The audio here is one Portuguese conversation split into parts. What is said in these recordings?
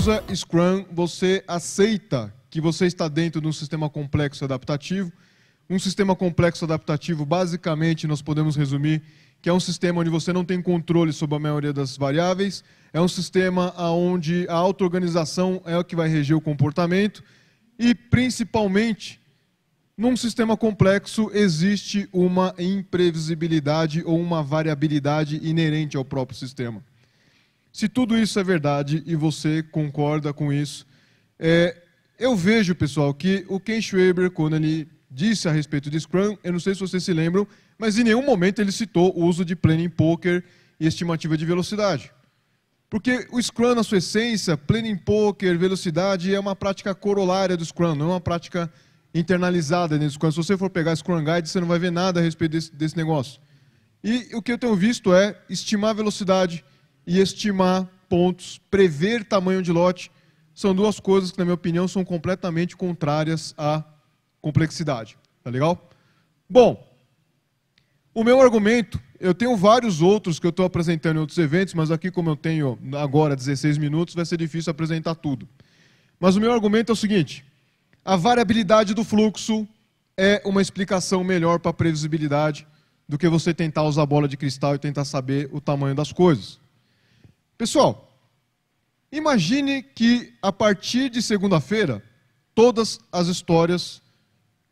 usa Scrum, você aceita que você está dentro de um sistema complexo adaptativo. Um sistema complexo adaptativo, basicamente, nós podemos resumir que é um sistema onde você não tem controle sobre a maioria das variáveis, é um sistema onde a auto-organização é o que vai reger o comportamento e, principalmente, num sistema complexo existe uma imprevisibilidade ou uma variabilidade inerente ao próprio sistema. Se tudo isso é verdade e você concorda com isso, é, eu vejo, pessoal, que o Ken Schwaber, quando ele disse a respeito de Scrum, eu não sei se vocês se lembram, mas em nenhum momento ele citou o uso de planning poker e estimativa de velocidade. Porque o Scrum, na sua essência, planning poker, velocidade, é uma prática corolária do Scrum, não é uma prática internalizada nesse Scrum. Se você for pegar Scrum Guide, você não vai ver nada a respeito desse, desse negócio. E o que eu tenho visto é estimar velocidade, e estimar pontos, prever tamanho de lote, são duas coisas que, na minha opinião, são completamente contrárias à complexidade. Tá legal? Bom, o meu argumento, eu tenho vários outros que eu estou apresentando em outros eventos, mas aqui, como eu tenho agora 16 minutos, vai ser difícil apresentar tudo. Mas o meu argumento é o seguinte: a variabilidade do fluxo é uma explicação melhor para a previsibilidade do que você tentar usar bola de cristal e tentar saber o tamanho das coisas. Pessoal, imagine que a partir de segunda-feira, todas as histórias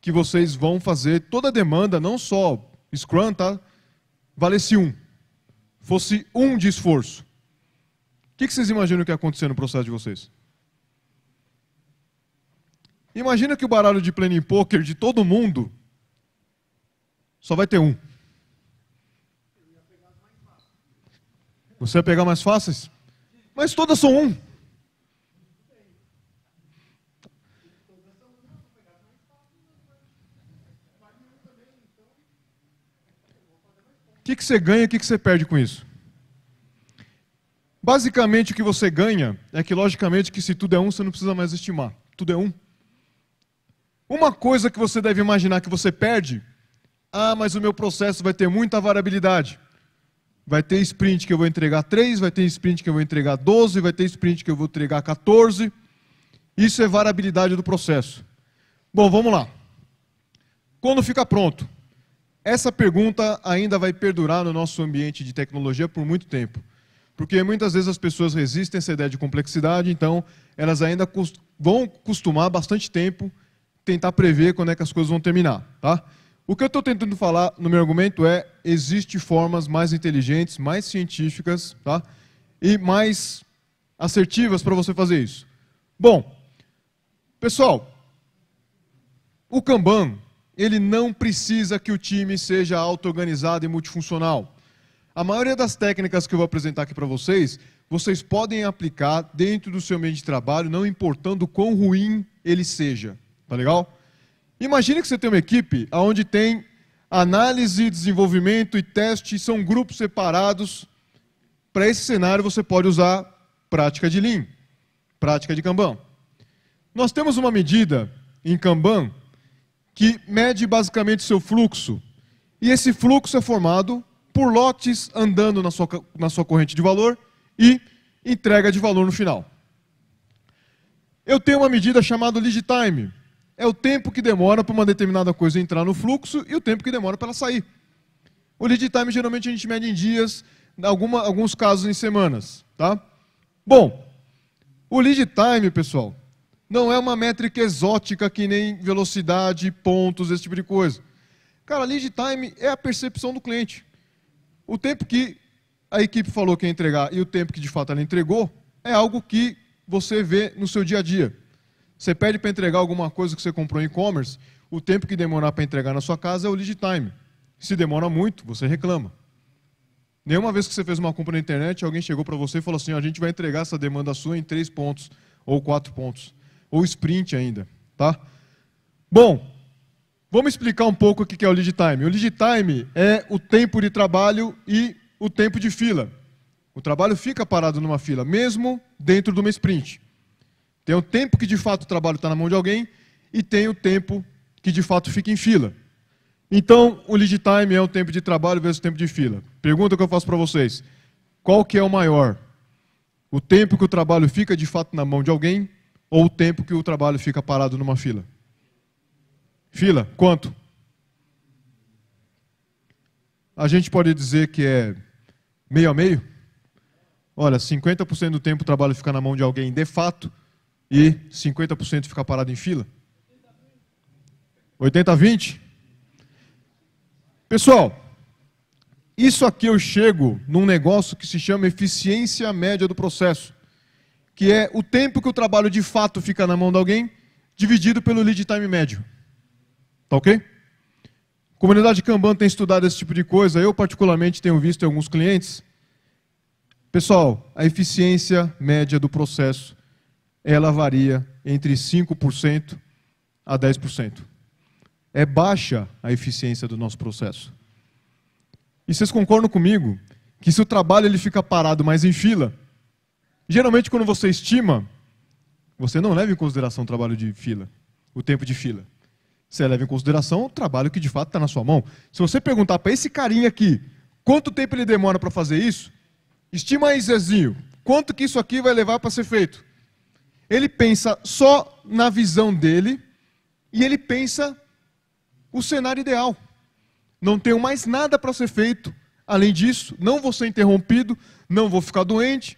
que vocês vão fazer, toda a demanda, não só Scrum, tá? Valesse um. Fosse um de esforço. O que vocês imaginam que ia acontecer no processo de vocês? Imagina que o baralho de planning poker de todo mundo só vai ter um. Você vai pegar mais fáceis? Mas todas são um. O que, que você ganha e o que, que você perde com isso? Basicamente, o que você ganha é que, logicamente, que se tudo é um, você não precisa mais estimar. Tudo é um. Uma coisa que você deve imaginar que você perde, ah, mas o meu processo vai ter muita variabilidade. Vai ter sprint que eu vou entregar 3, vai ter sprint que eu vou entregar 12, vai ter sprint que eu vou entregar 14. Isso é variabilidade do processo. Bom, vamos lá. Quando fica pronto? Essa pergunta ainda vai perdurar no nosso ambiente de tecnologia por muito tempo. Porque muitas vezes as pessoas resistem a essa ideia de complexidade, então elas ainda vão costumar bastante tempo tentar prever quando é que as coisas vão terminar, tá? O que eu estou tentando falar no meu argumento é: existem formas mais inteligentes, mais científicas, tá? E mais assertivas para você fazer isso. Bom, pessoal, o Kanban, ele não precisa que o time seja auto-organizado e multifuncional. A maioria das técnicas que eu vou apresentar aqui para vocês, vocês podem aplicar dentro do seu meio de trabalho, não importando quão ruim ele seja. Tá legal? Imagine que você tem uma equipe onde tem análise, desenvolvimento e teste, são grupos separados. Para esse cenário, você pode usar prática de Lean, prática de Kanban. Nós temos uma medida em Kanban que mede basicamente seu fluxo. E esse fluxo é formado por lotes andando na sua, na sua corrente de valor e entrega de valor no final. Eu tenho uma medida chamada lead time, é o tempo que demora para uma determinada coisa entrar no fluxo e o tempo que demora para ela sair. O lead time geralmente a gente mede em dias, alguma, alguns casos em semanas. Tá? Bom, o lead time, pessoal, não é uma métrica exótica que nem velocidade, pontos, esse tipo de coisa. Cara, lead time é a percepção do cliente. O tempo que a equipe falou que ia entregar e o tempo que de fato ela entregou é algo que você vê no seu dia a dia. Você pede para entregar alguma coisa que você comprou em e-commerce, o tempo que demorar para entregar na sua casa é o lead time. Se demora muito, você reclama. Nenhuma vez que você fez uma compra na internet, alguém chegou para você e falou assim: a gente vai entregar essa demanda sua em três pontos ou quatro pontos, ou sprint ainda, tá? Bom, vamos explicar um pouco o que é o lead time. O lead time é o tempo de trabalho e o tempo de fila. O trabalho fica parado numa fila, mesmo dentro de uma sprint. Tem o tempo que de fato o trabalho está na mão de alguém e tem o tempo que de fato fica em fila. Então, o lead time é o tempo de trabalho versus o tempo de fila. Pergunta que eu faço para vocês: qual que é o maior? O tempo que o trabalho fica de fato na mão de alguém ou o tempo que o trabalho fica parado numa fila? Fila, quanto? A gente pode dizer que é meio a meio? Olha, 50% do tempo o trabalho fica na mão de alguém de fato e 50% é. ficar parado em fila? 80 20? Pessoal, isso aqui eu chego num negócio que se chama eficiência média do processo, que é o tempo que o trabalho de fato fica na mão de alguém dividido pelo lead time médio. Tá ok? A comunidade Kanban tem estudado esse tipo de coisa, eu particularmente tenho visto em alguns clientes. Pessoal, a eficiência média do processo ela varia entre 5% a 10%. É baixa a eficiência do nosso processo. E vocês concordam comigo que se o trabalho ele fica parado, mais em fila, geralmente quando você estima, você não leva em consideração o trabalho de fila, o tempo de fila. Você leva em consideração o trabalho que de fato está na sua mão. Se você perguntar para esse carinha aqui quanto tempo ele demora para fazer isso, estima aí, Zezinho, quanto que isso aqui vai levar para ser feito? Ele pensa só na visão dele e ele pensa o cenário ideal. Não tenho mais nada para ser feito. Além disso, não vou ser interrompido, não vou ficar doente.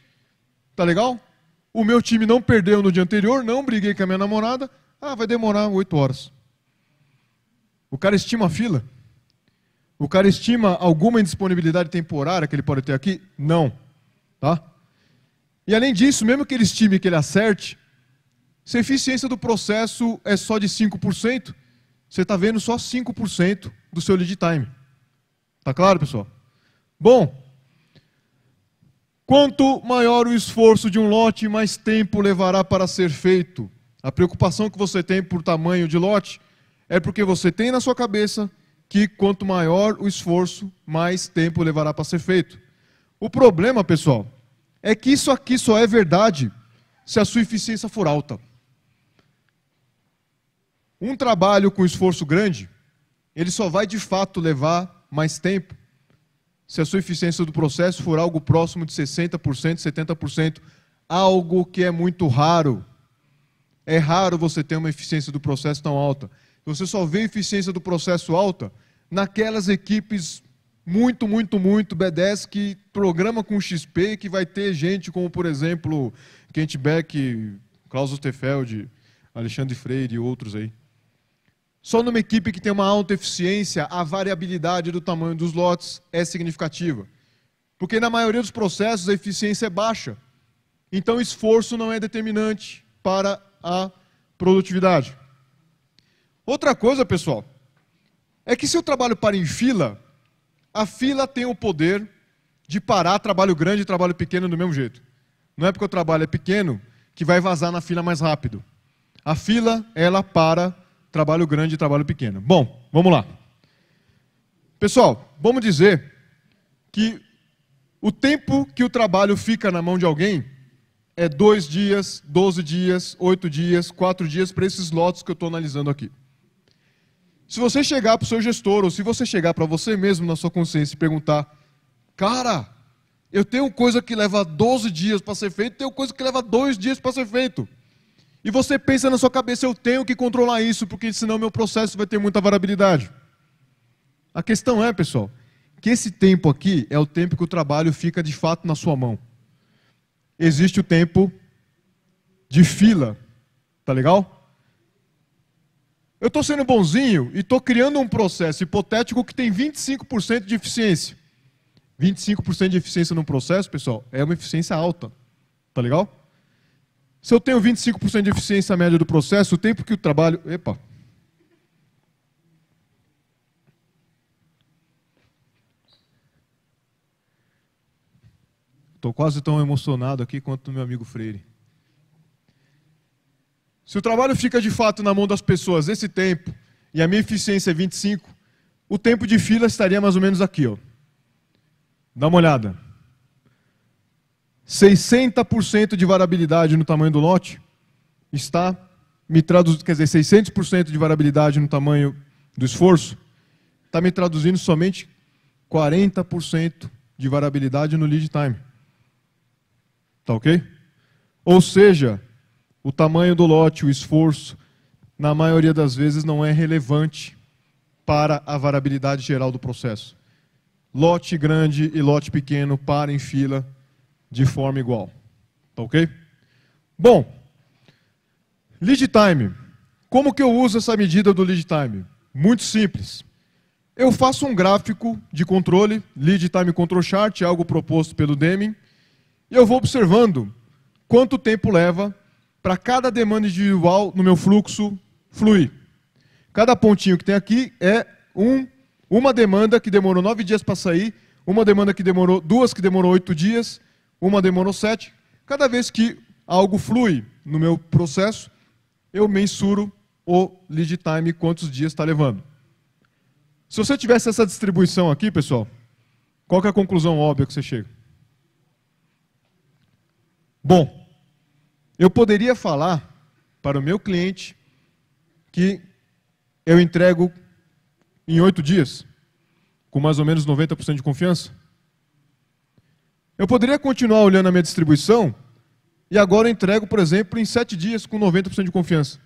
Tá legal? O meu time não perdeu no dia anterior, não briguei com a minha namorada. Ah, vai demorar oito horas. O cara estima a fila? O cara estima alguma indisponibilidade temporária que ele pode ter aqui? Não. Tá? E além disso, mesmo que ele estime que ele acerte, se a eficiência do processo é só de 5%, você está vendo só 5% do seu lead time. Tá claro, pessoal? Bom, quanto maior o esforço de um lote, mais tempo levará para ser feito. A preocupação que você tem por tamanho de lote é porque você tem na sua cabeça que quanto maior o esforço, mais tempo levará para ser feito. O problema, pessoal, é que isso aqui só é verdade se a sua eficiência for alta. Um trabalho com esforço grande, ele só vai de fato levar mais tempo se a sua eficiência do processo for algo próximo de 60%, 70%, algo que é muito raro. É raro você ter uma eficiência do processo tão alta. Você só vê eficiência do processo alta naquelas equipes muito, muito, muito B10 que programa com XP que vai ter gente como, por exemplo, Kent Beck, Klaus Ostefeld, Alexandre Freire e outros aí. Só numa equipe que tem uma alta eficiência, a variabilidade do tamanho dos lotes é significativa. Porque na maioria dos processos a eficiência é baixa. Então o esforço não é determinante para a produtividade. Outra coisa, pessoal, é que se eu trabalho para em fila, a fila tem o poder de parar trabalho grande e trabalho pequeno do mesmo jeito. Não é porque o trabalho é pequeno que vai vazar na fila mais rápido. A fila, ela para trabalho grande e trabalho pequeno. Bom, vamos lá. Pessoal, vamos dizer que o tempo que o trabalho fica na mão de alguém é dois dias, doze dias, oito dias, quatro dias para esses lotes que eu estou analisando aqui. Se você chegar para o seu gestor, ou se você chegar para você mesmo na sua consciência e perguntar: Cara, eu tenho coisa que leva 12 dias para ser feito, tenho coisa que leva dois dias para ser feito. E você pensa na sua cabeça: Eu tenho que controlar isso, porque senão meu processo vai ter muita variabilidade. A questão é, pessoal, que esse tempo aqui é o tempo que o trabalho fica de fato na sua mão. Existe o tempo de fila, tá legal? Eu estou sendo bonzinho e estou criando um processo hipotético que tem 25% de eficiência. 25% de eficiência num processo, pessoal, é uma eficiência alta. Tá legal? Se eu tenho 25% de eficiência média do processo, o tempo que o trabalho. Epa! Estou quase tão emocionado aqui quanto meu amigo Freire. Se o trabalho fica de fato na mão das pessoas esse tempo, e a minha eficiência é 25, o tempo de fila estaria mais ou menos aqui. Ó. Dá uma olhada. 60% de variabilidade no tamanho do lote está me traduzindo, quer dizer, 600% de variabilidade no tamanho do esforço está me traduzindo somente 40% de variabilidade no lead time. Tá ok? Ou seja, o tamanho do lote, o esforço, na maioria das vezes não é relevante para a variabilidade geral do processo. Lote grande e lote pequeno param em fila de forma igual. Tá ok? Bom, lead time. Como que eu uso essa medida do lead time? Muito simples. Eu faço um gráfico de controle, lead time control chart, algo proposto pelo Deming, e eu vou observando quanto tempo leva para cada demanda individual no meu fluxo fluir. Cada pontinho que tem aqui é um, uma demanda que demorou nove dias para sair, uma demanda que demorou duas que demorou oito dias, uma demorou sete. Cada vez que algo flui no meu processo, eu mensuro o lead time, quantos dias está levando. Se você tivesse essa distribuição aqui, pessoal, qual é a conclusão óbvia que você chega? Bom, eu poderia falar para o meu cliente que eu entrego em oito dias, com mais ou menos 90% de confiança. Eu poderia continuar olhando a minha distribuição e agora entrego, por exemplo, em sete dias com 90% de confiança.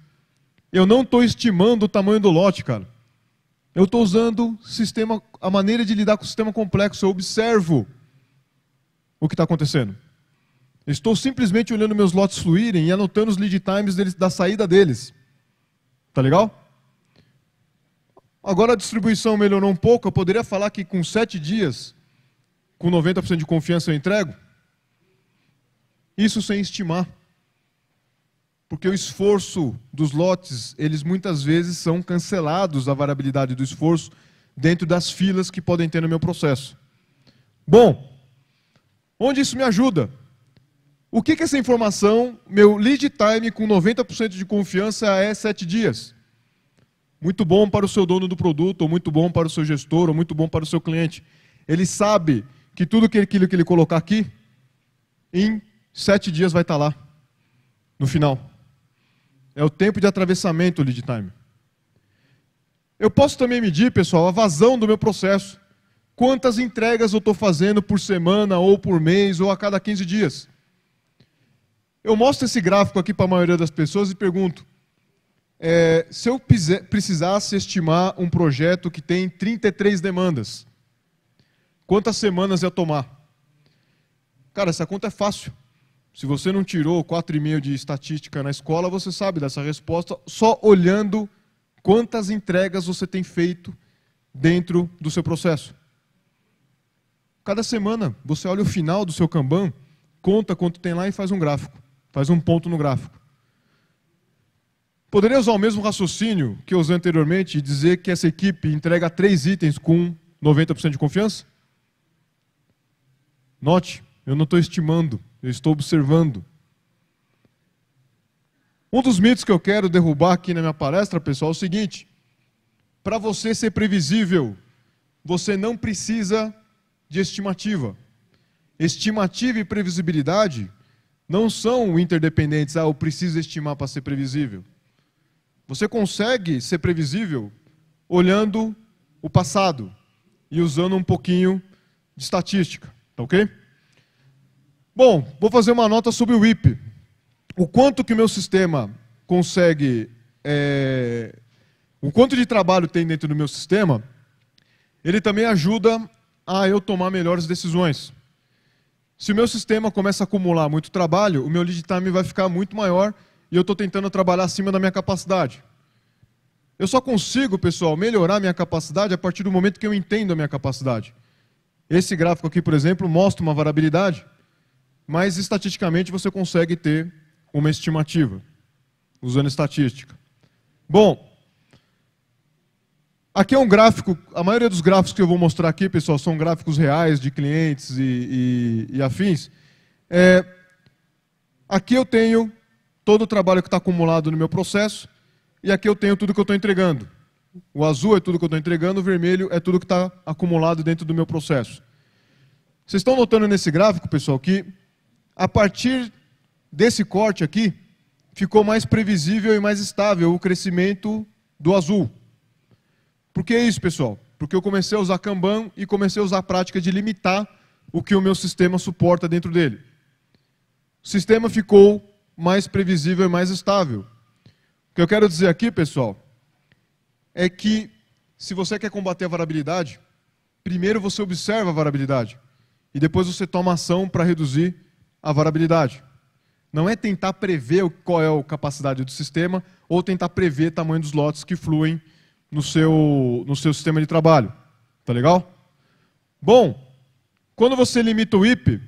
Eu não estou estimando o tamanho do lote, cara. Eu estou usando sistema, a maneira de lidar com o sistema complexo. Eu observo o que está acontecendo. Estou simplesmente olhando meus lotes fluírem e anotando os lead times deles, da saída deles. Tá legal? Agora a distribuição melhorou um pouco. Eu poderia falar que com sete dias, com 90% de confiança, eu entrego? Isso sem estimar. Porque o esforço dos lotes, eles muitas vezes são cancelados, a variabilidade do esforço, dentro das filas que podem ter no meu processo. Bom, onde isso me ajuda? O que, que essa informação? Meu lead time com 90% de confiança é sete dias. Muito bom para o seu dono do produto, ou muito bom para o seu gestor, ou muito bom para o seu cliente. Ele sabe que tudo aquilo que ele colocar aqui, em sete dias vai estar tá lá, no final. É o tempo de atravessamento, o lead time. Eu posso também medir, pessoal, a vazão do meu processo. Quantas entregas eu estou fazendo por semana, ou por mês, ou a cada 15 dias. Eu mostro esse gráfico aqui para a maioria das pessoas e pergunto: é, se eu precisasse estimar um projeto que tem 33 demandas, quantas semanas ia tomar? Cara, essa conta é fácil. Se você não tirou 4,5 de estatística na escola, você sabe dessa resposta só olhando quantas entregas você tem feito dentro do seu processo. Cada semana você olha o final do seu Kanban, conta quanto tem lá e faz um gráfico. Faz um ponto no gráfico. Poderia usar o mesmo raciocínio que eu usei anteriormente e dizer que essa equipe entrega três itens com 90% de confiança? Note, eu não estou estimando, eu estou observando. Um dos mitos que eu quero derrubar aqui na minha palestra, pessoal, é o seguinte: para você ser previsível, você não precisa de estimativa. Estimativa e previsibilidade não são interdependentes. Ah, eu preciso estimar para ser previsível. Você consegue ser previsível olhando o passado e usando um pouquinho de estatística, tá ok? Bom, vou fazer uma nota sobre o IP. O quanto que o meu sistema consegue, é... o quanto de trabalho tem dentro do meu sistema, ele também ajuda a eu tomar melhores decisões. Se o meu sistema começa a acumular muito trabalho, o meu lead time vai ficar muito maior e eu estou tentando trabalhar acima da minha capacidade. Eu só consigo, pessoal, melhorar minha capacidade a partir do momento que eu entendo a minha capacidade. Esse gráfico aqui, por exemplo, mostra uma variabilidade, mas estatisticamente você consegue ter uma estimativa, usando estatística. Bom, Aqui é um gráfico, a maioria dos gráficos que eu vou mostrar aqui, pessoal, são gráficos reais de clientes e, e, e afins. É, aqui eu tenho todo o trabalho que está acumulado no meu processo e aqui eu tenho tudo que eu estou entregando. O azul é tudo que eu estou entregando, o vermelho é tudo que está acumulado dentro do meu processo. Vocês estão notando nesse gráfico, pessoal, que a partir desse corte aqui, ficou mais previsível e mais estável o crescimento do azul. Por que isso, pessoal? Porque eu comecei a usar Kanban e comecei a usar a prática de limitar o que o meu sistema suporta dentro dele. O sistema ficou mais previsível e mais estável. O que eu quero dizer aqui, pessoal, é que se você quer combater a variabilidade, primeiro você observa a variabilidade e depois você toma ação para reduzir a variabilidade. Não é tentar prever qual é a capacidade do sistema ou tentar prever o tamanho dos lotes que fluem no seu, no seu sistema de trabalho. Tá legal? Bom, quando você limita o IP,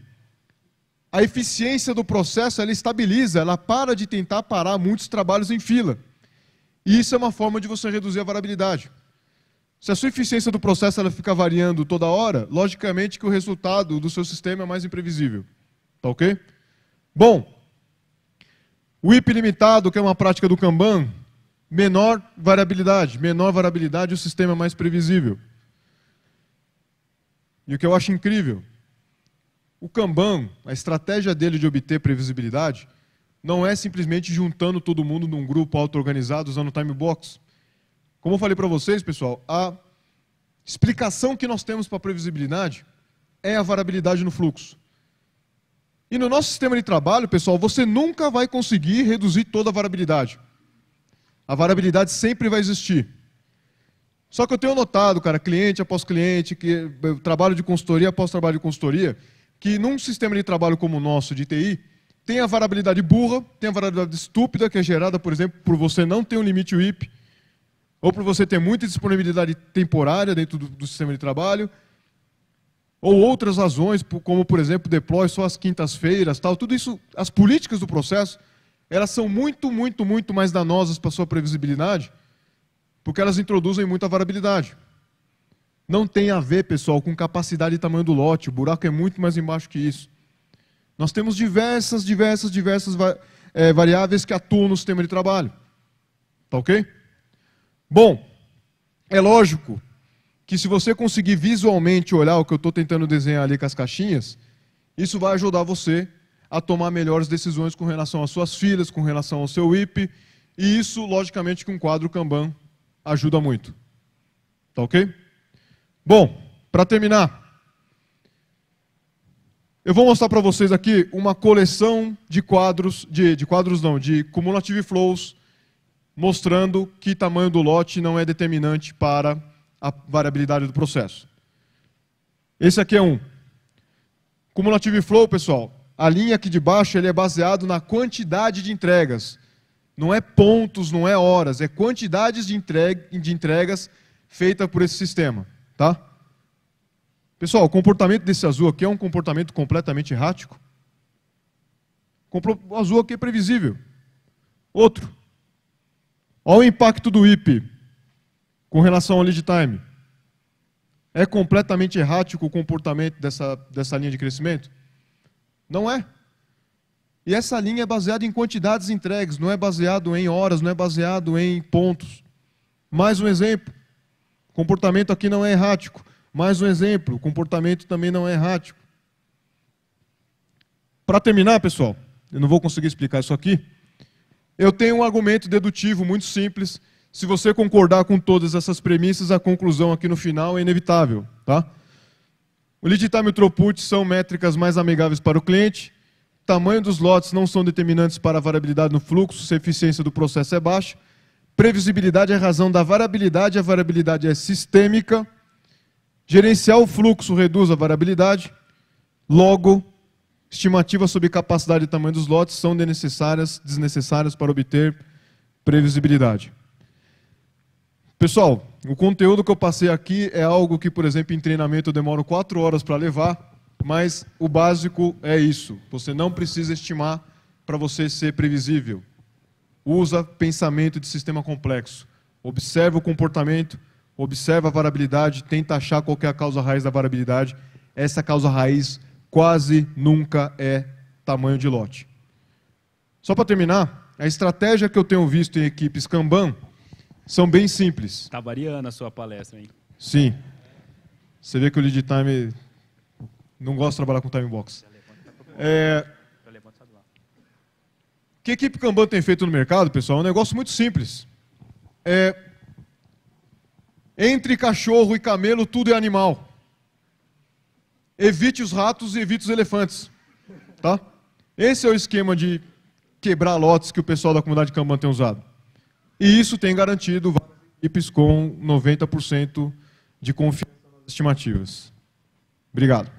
a eficiência do processo ela estabiliza, ela para de tentar parar muitos trabalhos em fila. E isso é uma forma de você reduzir a variabilidade. Se a sua eficiência do processo ela fica variando toda hora, logicamente que o resultado do seu sistema é mais imprevisível. Tá ok? Bom, o IP limitado, que é uma prática do Kanban, menor variabilidade. Menor variabilidade, o sistema é mais previsível. E o que eu acho incrível, o Kanban, a estratégia dele de obter previsibilidade, não é simplesmente juntando todo mundo num grupo auto-organizado usando time box. Como eu falei para vocês, pessoal, a explicação que nós temos para a previsibilidade é a variabilidade no fluxo. E no nosso sistema de trabalho, pessoal, você nunca vai conseguir reduzir toda a variabilidade. A variabilidade sempre vai existir. Só que eu tenho notado, cara, cliente após cliente, que trabalho de consultoria após trabalho de consultoria, que num sistema de trabalho como o nosso de TI, tem a variabilidade burra, tem a variabilidade estúpida, que é gerada, por exemplo, por você não ter um limite WIP, ou por você ter muita disponibilidade temporária dentro do, do sistema de trabalho, ou outras razões, como, por exemplo, deploy só às quintas-feiras, tal. Tudo isso, as políticas do processo elas são muito, muito, muito mais danosas para a sua previsibilidade, porque elas introduzem muita variabilidade. Não tem a ver, pessoal, com capacidade e tamanho do lote, o buraco é muito mais embaixo que isso. Nós temos diversas, diversas, diversas é, variáveis que atuam no sistema de trabalho. Tá ok? Bom, é lógico que se você conseguir visualmente olhar o que eu estou tentando desenhar ali com as caixinhas, isso vai ajudar você a tomar melhores decisões com relação às suas filhas, com relação ao seu IP, e isso, logicamente, que um quadro Kanban ajuda muito. Tá ok? Bom, para terminar, eu vou mostrar para vocês aqui uma coleção de quadros, de, de quadros não, de cumulative flows, mostrando que tamanho do lote não é determinante para a variabilidade do processo. Esse aqui é um. Cumulative flow, pessoal, a linha aqui de baixo ele é baseado na quantidade de entregas. Não é pontos, não é horas, é quantidades de, entreg de entregas feitas por esse sistema, tá? Pessoal, o comportamento desse azul aqui é um comportamento completamente errático. O azul aqui é previsível. Outro. Olha o impacto do IP com relação ao lead time. É completamente errático o comportamento dessa, dessa linha de crescimento? Não é. E essa linha é baseada em quantidades entregues, não é baseado em horas, não é baseado em pontos. Mais um exemplo. O comportamento aqui não é errático. Mais um exemplo. O comportamento também não é errático. Para terminar, pessoal, eu não vou conseguir explicar isso aqui. Eu tenho um argumento dedutivo muito simples. Se você concordar com todas essas premissas, a conclusão aqui no final é inevitável, tá? O lead time e o throughput são métricas mais amigáveis para o cliente. tamanho dos lotes não são determinantes para a variabilidade no fluxo, se a eficiência do processo é baixa. Previsibilidade é razão da variabilidade, a variabilidade é sistêmica. Gerenciar o fluxo reduz a variabilidade. Logo, estimativas sobre capacidade e tamanho dos lotes são desnecessárias para obter previsibilidade. Pessoal, o conteúdo que eu passei aqui é algo que, por exemplo, em treinamento eu demoro quatro horas para levar, mas o básico é isso. Você não precisa estimar para você ser previsível. Usa pensamento de sistema complexo. Observa o comportamento, observa a variabilidade, tenta achar qual é a causa raiz da variabilidade. Essa causa raiz quase nunca é tamanho de lote. Só para terminar, a estratégia que eu tenho visto em equipes Kanban são bem simples. Está variando a sua palestra, hein? Sim. Você vê que o lead time não gosto de trabalhar com time box. É... O que a equipe Kanban tem feito no mercado, pessoal? É um negócio muito simples. É... Entre cachorro e camelo, tudo é animal. Evite os ratos e evite os elefantes. Tá? Esse é o esquema de quebrar lotes que o pessoal da comunidade Kanban tem usado. E isso tem garantido equipes com 90% de confiança nas estimativas. Obrigado.